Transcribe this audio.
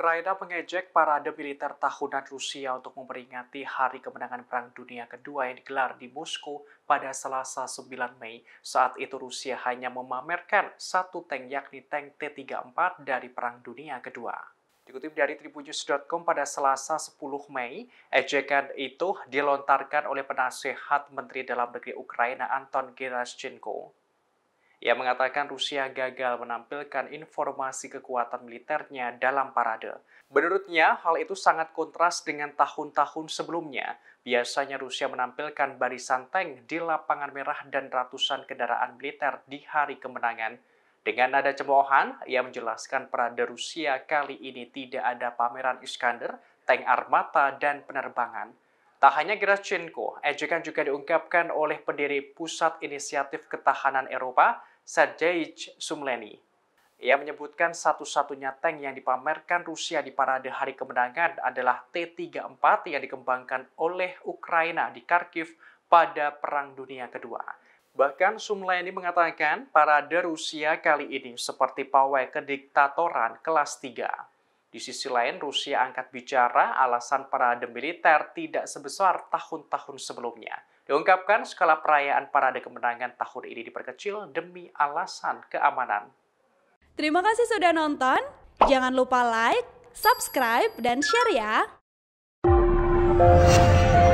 Ukraina mengejek parade militer tahunan Rusia untuk memperingati Hari Kemenangan Perang Dunia Kedua yang digelar di Moskow pada Selasa 9 Mei. Saat itu Rusia hanya memamerkan satu tank yakni tank T-34 dari Perang Dunia Kedua. Dikutip dari tribunnews.com pada Selasa 10 Mei, ejekan itu dilontarkan oleh penasehat Menteri Dalam Negeri Ukraina Anton Gerashchenko. Ia mengatakan Rusia gagal menampilkan informasi kekuatan militernya dalam parade. Menurutnya, hal itu sangat kontras dengan tahun-tahun sebelumnya. Biasanya Rusia menampilkan barisan tank di lapangan merah dan ratusan kendaraan militer di hari kemenangan. Dengan nada cemoohan, ia menjelaskan parade Rusia kali ini tidak ada pameran Iskander, tank armata, dan penerbangan. Tak hanya Gerashchenko, ejekan juga diungkapkan oleh pendiri Pusat Inisiatif Ketahanan Eropa, Sergei Sumleni. Ia menyebutkan satu-satunya tank yang dipamerkan Rusia di parade hari kemenangan adalah T-34 yang dikembangkan oleh Ukraina di Kharkiv pada Perang Dunia Kedua. Bahkan Sumleni mengatakan parade Rusia kali ini seperti pawai kediktatoran kelas 3. Di sisi lain, Rusia angkat bicara alasan parade militer tidak sebesar tahun-tahun sebelumnya. Diungkapkan skala perayaan parade kemenangan tahun ini diperkecil demi alasan keamanan. Terima kasih sudah nonton. Jangan lupa like, subscribe, dan share ya.